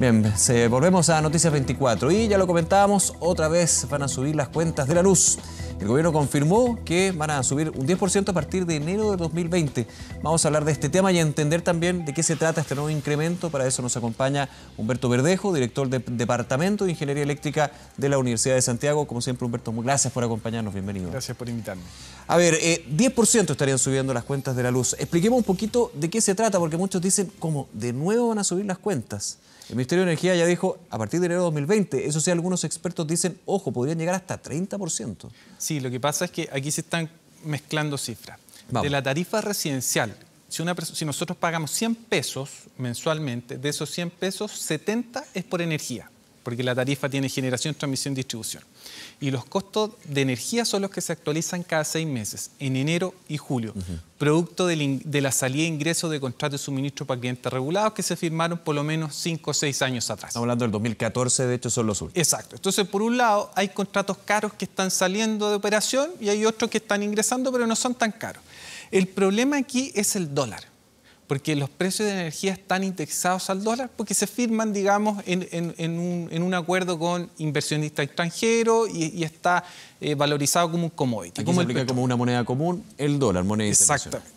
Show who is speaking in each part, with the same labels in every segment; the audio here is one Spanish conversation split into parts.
Speaker 1: Bien, volvemos a Noticias 24 y ya lo comentábamos, otra vez van a subir las cuentas de la luz. El gobierno confirmó que van a subir un 10% a partir de enero de 2020. Vamos a hablar de este tema y a entender también de qué se trata este nuevo incremento. Para eso nos acompaña Humberto Verdejo, director del Departamento de Ingeniería Eléctrica de la Universidad de Santiago. Como siempre, Humberto, gracias por acompañarnos. Bienvenido. Gracias por invitarme. A ver, 10% eh, estarían subiendo las cuentas de la luz. Expliquemos un poquito de qué se trata, porque muchos dicen, ¿cómo? ¿De nuevo van a subir las cuentas? El Ministerio de Energía ya dijo a partir de enero de 2020. Eso sí, algunos expertos dicen, ojo, podrían llegar hasta
Speaker 2: 30%. Sí. Sí, lo que pasa es que aquí se están mezclando cifras. De la tarifa residencial, si, una, si nosotros pagamos 100 pesos mensualmente, de esos 100 pesos, 70 es por energía porque la tarifa tiene generación, transmisión, distribución. Y los costos de energía son los que se actualizan cada seis meses, en enero y julio, producto de la salida e ingreso de contratos de suministro para clientes regulados que se firmaron por lo menos cinco o seis años atrás. Estamos hablando del 2014, de hecho son los últimos. Exacto. Entonces, por un lado, hay contratos caros que están saliendo de operación y hay otros que están ingresando, pero no son tan caros. El problema aquí es el dólar porque los precios de energía están indexados al dólar porque se firman, digamos, en, un, acuerdo con inversionistas extranjeros y, está eh, valorizado como un commodity. Aquí como se aplica como una moneda común el dólar, moneda Exactamente.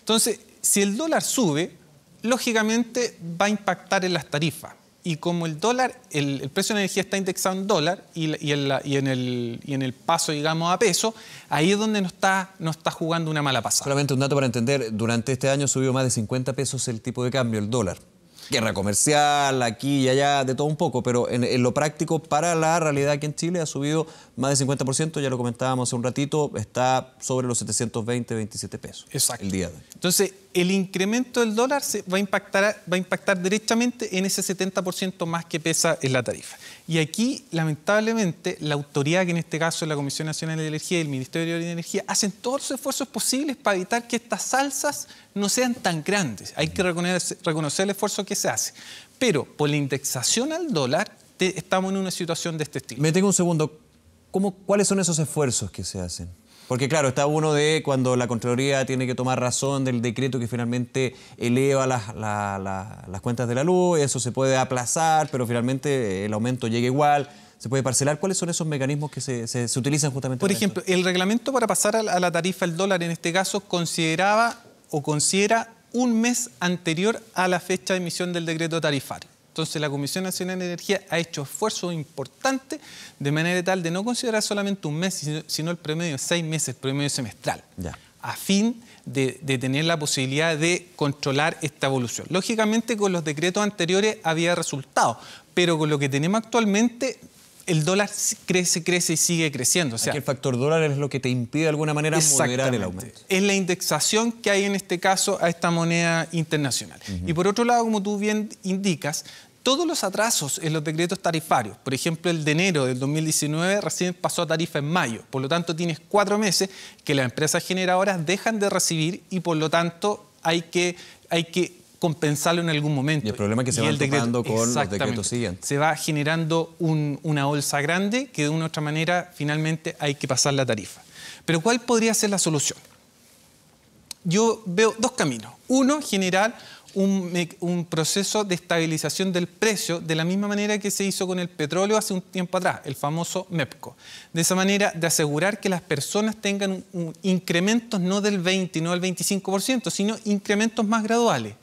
Speaker 2: Entonces, si el dólar sube, lógicamente va a impactar en las tarifas. Y como el dólar, el, precio de energía está indexado en dólar y, y, en el, en el, paso, digamos, a peso, ahí es donde nos está, está jugando una mala pasada. Solamente un dato para entender,
Speaker 1: durante este año subió más de 50 pesos el tipo de cambio, el dólar. Guerra comercial, aquí y allá, de todo un poco, pero en, lo práctico, para la realidad aquí en Chile ha subido más de 50%, ya lo comentábamos hace un ratito, está sobre los 720, 27 pesos Exacto. el día de
Speaker 2: hoy. Entonces, el incremento del dólar se va, a impactar, va a impactar directamente en ese 70% más que pesa en la tarifa. Y aquí, lamentablemente, la autoridad, que en este caso es la Comisión Nacional de Energía y el Ministerio de Energía, hacen todos los esfuerzos posibles para evitar que estas salsas no sean tan grandes. Hay que reconocer, el esfuerzo que se hace. Pero por la indexación al dólar, estamos en una situación de este estilo. Me tengo un segundo. ¿Cuáles son esos esfuerzos que se hacen?
Speaker 1: Porque claro, está uno de cuando la Contraloría tiene que tomar razón del decreto que finalmente eleva las, cuentas de la luz, eso se puede aplazar, pero finalmente el aumento llega igual se puede parcelar. ¿Cuáles son esos mecanismos que se, se, utilizan justamente? Por ejemplo,
Speaker 2: el reglamento para pasar a la, tarifa el dólar en este caso consideraba o considera un mes anterior a la fecha de emisión del decreto tarifario. Entonces la Comisión Nacional de Energía ha hecho esfuerzos importantes de manera tal de no considerar solamente un mes, sino el promedio de seis meses, el promedio semestral, a fin de, de, tener la posibilidad de controlar esta evolución. Lógicamente con los decretos anteriores había resultado, pero con lo que tenemos actualmente el dólar crece, crece y sigue creciendo. O sea, el factor dólar es lo que te impide de alguna manera moderar el aumento. Es la indexación que hay en este caso a esta moneda internacional. Y por otro lado, como tú bien indicas, todos los atrasos en los decretos tarifarios, por ejemplo el de enero del 2019 recién pasó a tarifa en mayo, por lo tanto tienes cuatro meses que las empresas generadoras dejan de recibir y por lo tanto hay que, hay que compensarlo en algún momento. Y el problema es que se va con los decretos siguientes. Se va generando una bolsa grande que de una u otra manera finalmente hay que pasar la tarifa. Pero ¿cuál podría ser la solución? Yo veo dos caminos. Uno, generar un, proceso de estabilización del precio de la misma manera que se hizo con el petróleo hace un tiempo atrás, el famoso MEPCO. De esa manera, de asegurar que las personas tengan incrementos no del 20, no del 25%, sino incrementos más graduales.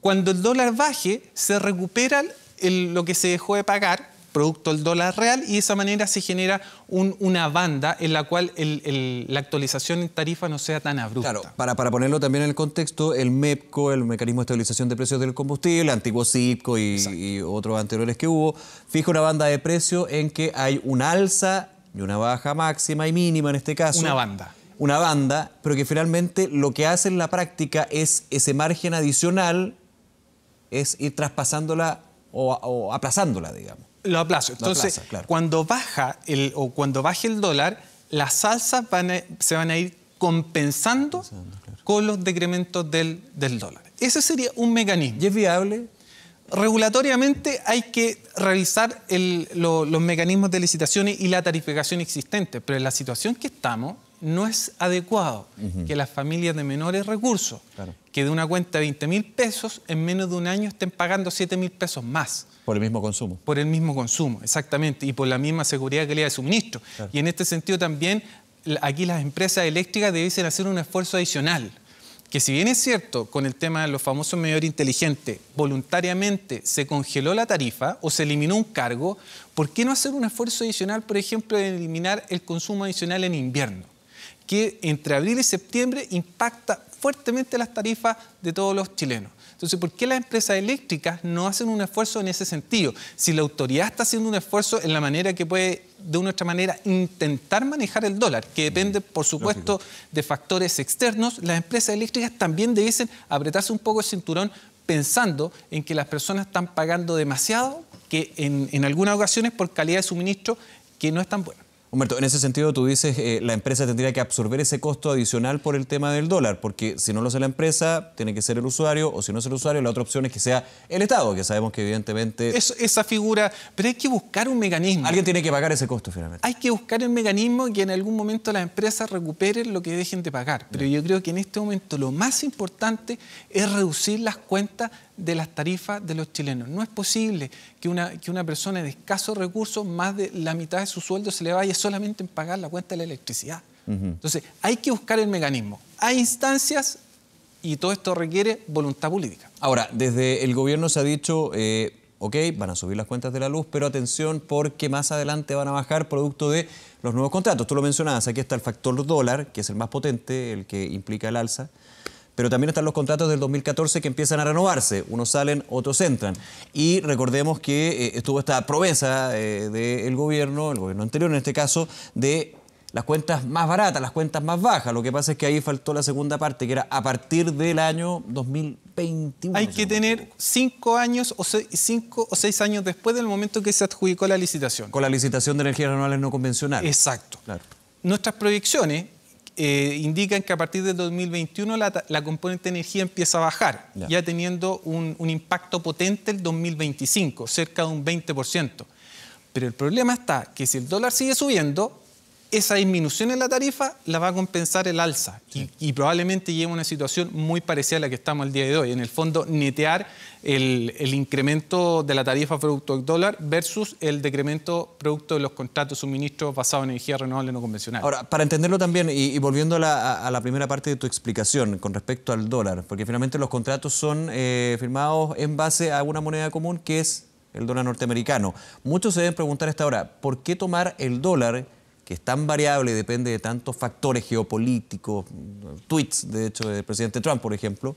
Speaker 2: Cuando el dólar baje, se recupera lo que se dejó de pagar producto del dólar real y de esa manera se genera una banda en la cual la actualización en tarifa no sea tan abrupta. Claro,
Speaker 1: para, para ponerlo también en el contexto, el MEPCO, el Mecanismo de Estabilización de Precios del Combustible, antiguo CIPCO y, otros anteriores que hubo, fija una banda de precios en que hay una alza y una baja máxima y mínima en este caso. Una banda una banda, pero que finalmente lo que hace en la práctica es ese margen adicional, es ir traspasándola
Speaker 2: o aplazándola, digamos. Lo aplazo. Entonces, cuando baja el, o cuando baje el dólar, las salsas van se van a ir compensando, con los decrementos del, del dólar. Ese sería un mecanismo. ¿Y es viable? Regulatoriamente hay que revisar los mecanismos de licitaciones y la tarificación existente, pero en la situación que estamos, no es adecuado que las familias de menores recursos, que de una cuenta de 20 mil pesos, en menos de un año estén pagando 7 mil pesos más. Por el mismo consumo. Por el mismo consumo, exactamente, y por la misma seguridad que le da suministro. Y en este sentido también, aquí las empresas eléctricas debiesen hacer un esfuerzo adicional. Que si bien es cierto, con el tema de los famosos medidores inteligentes, voluntariamente se congeló la tarifa o se eliminó un cargo, ¿por qué no hacer un esfuerzo adicional, por ejemplo, de eliminar el consumo adicional en invierno? que entre abril y septiembre impacta fuertemente las tarifas de todos los chilenos. Entonces, ¿por qué las empresas eléctricas no hacen un esfuerzo en ese sentido? Si la autoridad está haciendo un esfuerzo en la manera que puede, de una u otra manera, intentar manejar el dólar, que depende, por supuesto, de factores externos, las empresas eléctricas también debiesen apretarse un poco el cinturón pensando en que las personas están pagando demasiado, que en, en algunas ocasiones por calidad de suministro que no es tan buena. Humberto, en ese
Speaker 1: sentido tú dices eh, la empresa tendría que absorber ese costo adicional por el tema del dólar, porque si no lo hace la empresa, tiene que ser el usuario, o si no es el usuario, la otra opción es que sea el Estado, que sabemos que evidentemente...
Speaker 2: esa figura, pero hay que buscar un mecanismo. Alguien tiene que pagar ese costo finalmente. Hay que buscar el mecanismo que en algún momento las empresas recupere lo que dejen de pagar, pero yo creo que en este momento lo más importante es reducir las cuentas de las tarifas de los chilenos. No es posible que una, que una persona de escasos recursos, más de la mitad de su sueldo se le vaya solamente en pagar la cuenta de la electricidad. Entonces, hay que buscar el mecanismo. Hay instancias y todo esto requiere voluntad política.
Speaker 1: Ahora, desde el gobierno se ha dicho... Eh, ok, van a subir las cuentas de la luz, pero atención porque más adelante van a bajar producto de los nuevos contratos. Tú lo mencionabas, aquí está el factor dólar, que es el más potente, el que implica el alza pero también están los contratos del 2014 que empiezan a renovarse. Unos salen, otros entran. Y recordemos que eh, estuvo esta promesa eh, del gobierno, el gobierno anterior en este caso, de las cuentas más baratas, las cuentas más bajas. Lo que pasa es que ahí faltó la segunda parte, que era a partir
Speaker 2: del año 2021. Hay que tener cinco años o seis, cinco o seis años después del momento que se adjudicó la licitación.
Speaker 1: Con la licitación de energías renovables no convencionales. Exacto.
Speaker 2: Claro. Nuestras proyecciones eh, indican que a partir del 2021 la, componente de energía empieza a bajar, ya teniendo un, un, impacto potente el 2025, cerca de un 20%. Pero el problema está que si el dólar sigue subiendo, esa disminución en la tarifa la va a compensar el alza y, probablemente llegue a una situación muy parecida a la que estamos el día de hoy. En el fondo, netear el, incremento de la tarifa producto del dólar versus el decremento producto de los contratos de suministro basados en energía renovable no convencional. Ahora,
Speaker 1: para entenderlo también, y, volviendo a la, primera parte de tu explicación con respecto al dólar, porque finalmente los contratos son eh, firmados en base a una moneda común que es el dólar norteamericano. Muchos se deben preguntar hasta ahora, ¿por qué tomar el dólar? que es tan variable y depende de tantos factores geopolíticos, tweets, de hecho, del presidente Trump, por ejemplo,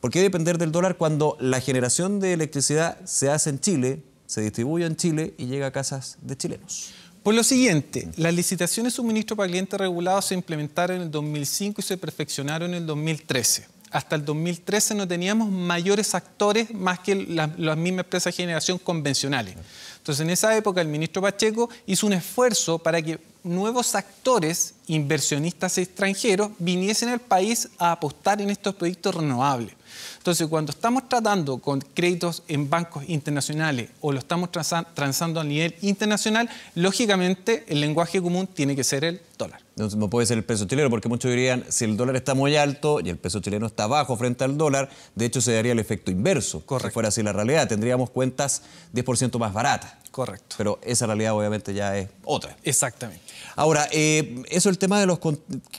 Speaker 1: ¿por qué depender del dólar cuando la generación de electricidad se hace en Chile,
Speaker 2: se distribuye en Chile y llega a casas de chilenos? Por lo siguiente, las licitaciones de suministro para clientes regulados se implementaron en el 2005 y se perfeccionaron en el 2013 hasta el 2013 no teníamos mayores actores más que las mismas empresas de generación convencionales. Entonces, en esa época, el ministro Pacheco hizo un esfuerzo para que nuevos actores, inversionistas extranjeros, viniesen al país a apostar en estos proyectos renovables. Entonces, cuando estamos tratando con créditos en bancos internacionales o lo estamos transando a nivel internacional, lógicamente el lenguaje común tiene que ser
Speaker 1: el dólar no puede ser el peso chileno, porque muchos dirían, si el dólar está muy alto y el peso chileno está bajo frente al dólar, de hecho se daría el efecto inverso. corre fuera así la realidad, tendríamos cuentas 10% más baratas. Correcto. Pero esa realidad obviamente ya es
Speaker 2: otra. Exactamente.
Speaker 1: Ahora, eh, eso el tema de los...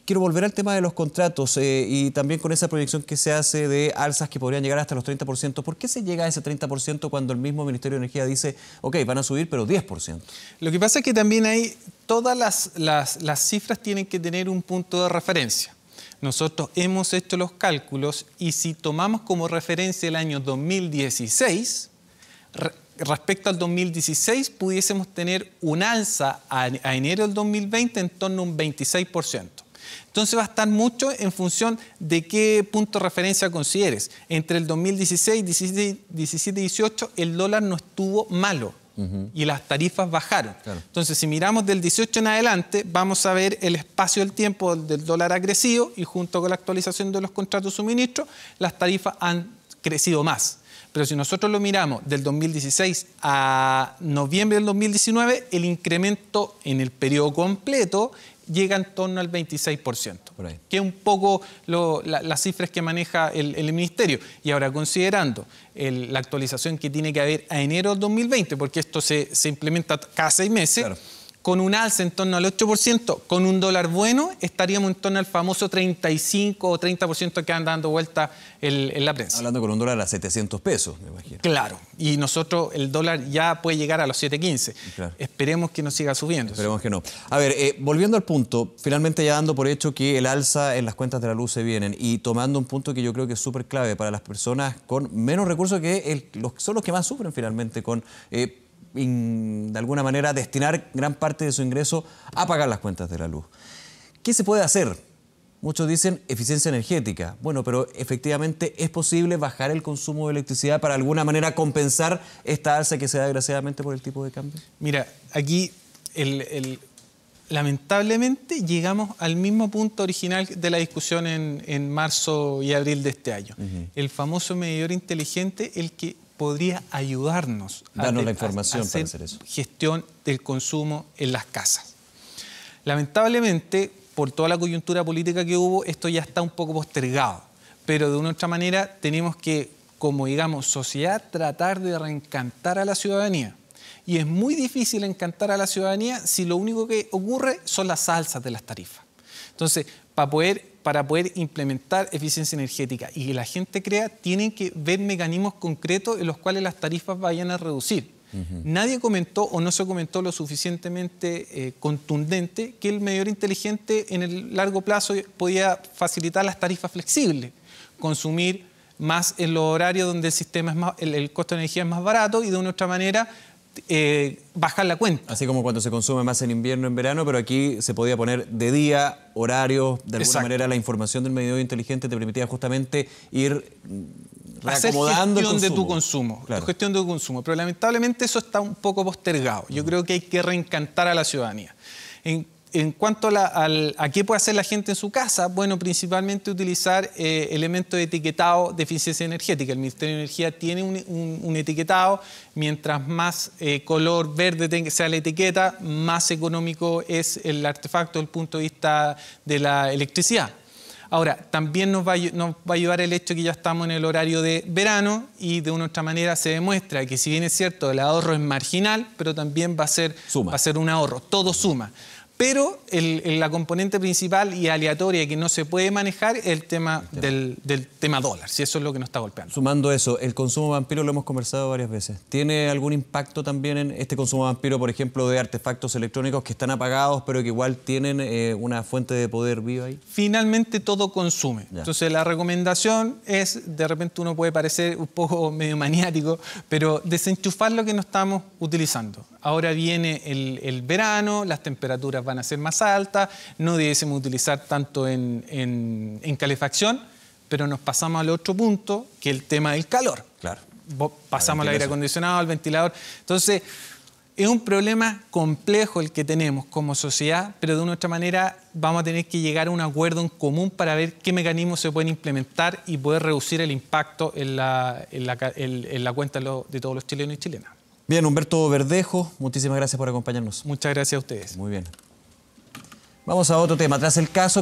Speaker 1: Quiero volver al tema de los contratos eh, y también con esa proyección que se hace de alzas que podrían llegar hasta los 30%. ¿Por qué se llega a ese 30% cuando el mismo Ministerio de Energía
Speaker 2: dice, ok, van a subir, pero 10%? Lo que pasa es que también hay... Todas las, las cifras tienen que tener un punto de referencia. Nosotros hemos hecho los cálculos y si tomamos como referencia el año 2016, respecto al 2016 pudiésemos tener un alza a, enero del 2020 en torno a un 26%. Entonces va a estar mucho en función de qué punto de referencia consideres. Entre el 2016, 17, y 18 el dólar no estuvo malo. Y las tarifas bajaron. Entonces, si miramos del 18 en adelante, vamos a ver el espacio del tiempo del dólar agresivo y junto con la actualización de los contratos de suministro, las tarifas han crecido más. Pero si nosotros lo miramos del 2016 a noviembre del 2019, el incremento en el periodo completo llega en torno al 26%, que es un poco las cifras que maneja el, Ministerio. Y ahora, considerando la actualización que tiene que haber a enero del 2020, porque esto se, implementa cada seis meses, con un alza en torno al 8%, con un dólar bueno estaríamos en torno al famoso 35 o 30% que anda dando vuelta en la prensa. Hablando con un dólar a 700 pesos, me imagino. Claro, y nosotros el dólar ya puede llegar a los 7.15. Esperemos que no siga subiendo. Esperemos que no. A ver, eh, volviendo al
Speaker 1: punto, finalmente ya dando por hecho que el alza en las cuentas de la luz se vienen y tomando un punto que yo creo que es súper clave para las personas con menos recursos que son los que más sufren finalmente con... Eh, de alguna manera destinar gran parte de su ingreso a pagar las cuentas de la luz. ¿Qué se puede hacer? Muchos dicen eficiencia energética. Bueno, pero efectivamente es posible bajar el consumo de electricidad para de alguna manera compensar esta alza que se da
Speaker 2: desgraciadamente por el tipo de cambio. Mira, aquí el, lamentablemente llegamos al mismo punto original de la discusión en, marzo y abril de este año. El famoso medidor inteligente, el que podría ayudarnos a, la información para hacer eso. gestión del consumo en las casas. Lamentablemente, por toda la coyuntura política que hubo, esto ya está un poco postergado, pero de una otra manera tenemos que, como digamos, sociedad, tratar de reencantar a la ciudadanía. Y es muy difícil encantar a la ciudadanía si lo único que ocurre son las salsas de las tarifas. Entonces, para poder para poder implementar eficiencia energética y que la gente crea, tienen que ver mecanismos concretos en los cuales las tarifas vayan a reducir. Nadie comentó o no se comentó lo suficientemente eh, contundente que el medidor inteligente en el largo plazo podía facilitar las tarifas flexibles, consumir más en los horarios donde el sistema es más, el, costo de energía es más barato y de una u otra manera eh, bajar la cuenta. Así como cuando se consume más en invierno, en verano, pero aquí se podía
Speaker 1: poner de día, horario de alguna manera la información del medio inteligente te permitía justamente ir
Speaker 2: reacomodando gestión de tu consumo, la gestión de tu consumo, pero lamentablemente eso está un poco postergado. Yo mm. creo que hay que reencantar a la ciudadanía. En en cuanto a, qué puede hacer la gente en su casa, bueno, principalmente utilizar eh, elementos de etiquetado de eficiencia energética. El Ministerio de Energía tiene un, etiquetado, mientras más eh, color verde sea la etiqueta, más económico es el artefacto desde el punto de vista de la electricidad. Ahora, también nos va, a, nos ayudar el hecho que ya estamos en el horario de verano y de una u otra manera se demuestra que si bien es cierto, el ahorro es marginal, pero también Va a ser un ahorro, todo suma. Pero la componente principal y aleatoria que no se puede manejar es el tema, Del, tema dólar, si eso es lo que nos está golpeando.
Speaker 1: Sumando eso, el consumo vampiro lo hemos conversado varias veces. ¿Tiene algún impacto también en este consumo vampiro, por ejemplo, de artefactos electrónicos que están apagados, pero que igual tienen
Speaker 2: eh, una fuente de poder viva ahí? Finalmente todo consume. Entonces la recomendación es, de repente uno puede parecer un poco medio maniático, pero desenchufar lo que no estamos utilizando ahora viene el, verano, las temperaturas van a ser más altas, no debiésemos utilizar tanto en, calefacción, pero nos pasamos al otro punto, que es el tema del calor. Claro. Pasamos al aire acondicionado, al ventilador. Entonces, es un problema complejo el que tenemos como sociedad, pero de una u otra manera vamos a tener que llegar a un acuerdo en común para ver qué mecanismos se pueden implementar y poder reducir el impacto en la cuenta de todos los chilenos y chilenas. Bien,
Speaker 1: Humberto Verdejo, muchísimas gracias por acompañarnos. Muchas gracias a ustedes. Muy bien. Vamos a otro tema. Tras el caso que